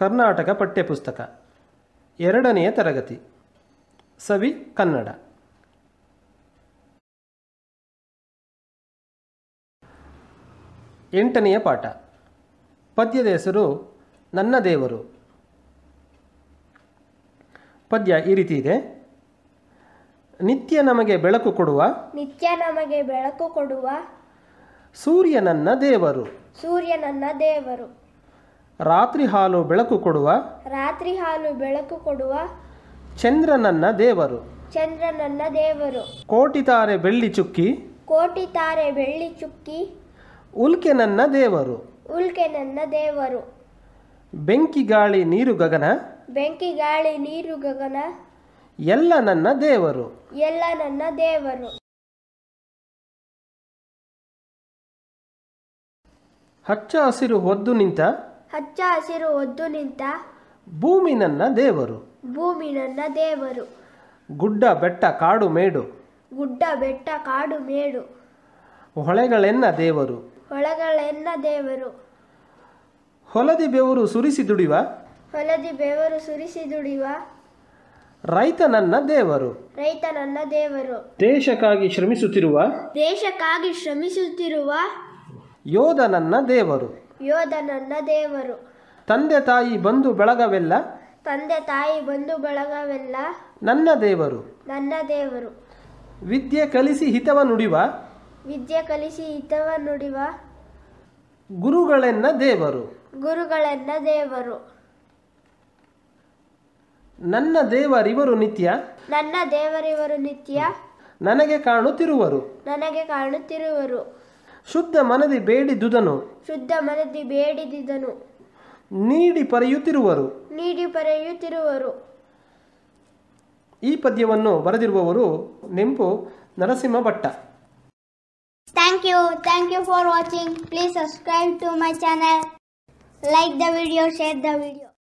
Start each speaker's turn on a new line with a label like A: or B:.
A: ಕರ್ನಾಟಕ ಪಠ್ಯಪುಸ್ತಕ ಎರಡನೆಯ ತರಗತಿ ಸವಿ ಕನ್ನಡ ಎಂಟನೆಯ ಪಾಠ ಪದ್ಯದ ಹೆಸರು ನನ್ನ ದೇವರು ಪದ್ಯ ಈ ರೀತಿ ಇದೆ ನಿತ್ಯ ನಮಗೆ ಬೆಳಕು ಕೊಡುವ
B: ನಿತ್ಯ ನಮಗೆ ಬೆಳಕು ಕೊಡುವ
A: ಸೂರ್ಯ ನನ್ನ ದೇವರು
B: ಸೂರ್ಯ ನನ್ನ ದೇವರು
A: ರಾತ್ರಿ ಹಾಲು ಬೆಳಕು ಕೊಡುವ
B: ರಾತ್ರಿ ಹಾಲು ಬೆಳಕು ಕೊಡುವ
A: ಚಂದ್ರನನ್ನ ದೇವರು
B: ಚಂದ್ರನನ್ನ ದೇವರು
A: ಕೋಟಿ ತಾರೆ ಬೆಳ್ಳಿ ಚುಕ್ಕಿ
B: ಕೋಟಿ ತಾರೆ ಬೆಳ್ಳಿ ಚುಕ್ಕಿ
A: ಉಲ್ಕೆ ನನ್ನ ದೇವರು
B: ಉಲ್ಕೆ ನನ್ನ ದೇವರು
A: ಬೆಂಕಿ ಗಾಳಿ ನೀರು ಗಗನ
B: ಬೆಂಕಿ ಗಾಳಿ ನೀರು ಗಗನ
A: ಎಲ್ಲ ನನ್ನ ದೇವರು
B: ಎಲ್ಲ ನನ್ನ ದೇವರು
A: ಹಚ್ಚ ಹಸಿರು ಹೊದ್ದು ನಿಂತ
B: ಹಚ್ಚ ಹಸಿರು ಒದ್ದು ನಿಂತ
A: ಭೂಮಿ ನನ್ನ ದೇವರು
B: ಭೂಮಿ ನನ್ನ ದೇವರು
A: ಗುಡ್ಡ ಬೆಟ್ಟ ಕಾಡು ಮೇಡು
B: ಗುಡ್ಡ ಬೆಟ್ಟ ಕಾಡು ಮೇಡು
A: ಹೊಳೆಗಳೆನ್ನ ದೇವರು
B: ಹೊಳೆಗಳೆನ್ನ ದೇವರು
A: ಹೊಲದಿ ಬೆವರು ಸುರಿಸಿ ದುಡಿವ
B: ಹೊಲದಿ ಬೆವರು ಸುರಿಸಿ ದುಡಿವ
A: ರೈತ ನನ್ನ ದೇವರು
B: ರೈತ ನನ್ನ ದೇವರು
A: ದೇಶಕ್ಕಾಗಿ ಶ್ರಮಿಸುತ್ತಿರುವ
B: ದೇಶಕ್ಕಾಗಿ ಶ್ರಮಿಸುತ್ತಿರುವ
A: ಯೋಧ ನನ್ನ ದೇವರು
B: ಯೋಧ ನನ್ನ ದೇವರು
A: ತಂದೆ ತಾಯಿ ಬಂದು ಬಳಗವೆಲ್ಲ
B: ತಂದೆ ತಾಯಿ ಬಂದು ಬಳಗವೆಲ್ಲ
A: ನನ್ನ ದೇವರು
B: ನನ್ನ ದೇವರು
A: ವಿದ್ಯೆ ಕಲಿಸಿ ಹಿತವ ನುಡಿವ
B: ವಿದ್ಯೆ ಕಲಿಸಿ ಹಿತವ ನುಡಿವ
A: ಗುರುಗಳೆನ್ನ ದೇವರು
B: ಗುರುಗಳೆನ್ನ ದೇವರು
A: ನನ್ನ ದೇವರಿವರು ನಿತ್ಯ
B: ನನ್ನ ದೇವರಿವರು ನಿತ್ಯ
A: ನನಗೆ ಕಾಣುತ್ತಿರುವರು
B: ನನಗೆ ಕಾಣುತ್ತಿರುವರು
A: ಶುದ್ಧ ಮನದಿ ಬೇಡಿದುದನು
B: ಶುದ್ಧ ಮನದಿ ಬೇಡಿದಿದನು
A: ನೀಡಿ ಪರೆಯುತ್ತಿರುವರು
B: ನೀಡಿ ಪರೆಯುತ್ತಿರುವರು
A: ಈ ಪದ್ಯವನ್ನು ಬರೆದಿರುವವರು Nempu Narasimha Bhatta
B: thank you thank you for watching please subscribe to my channel like the video share the video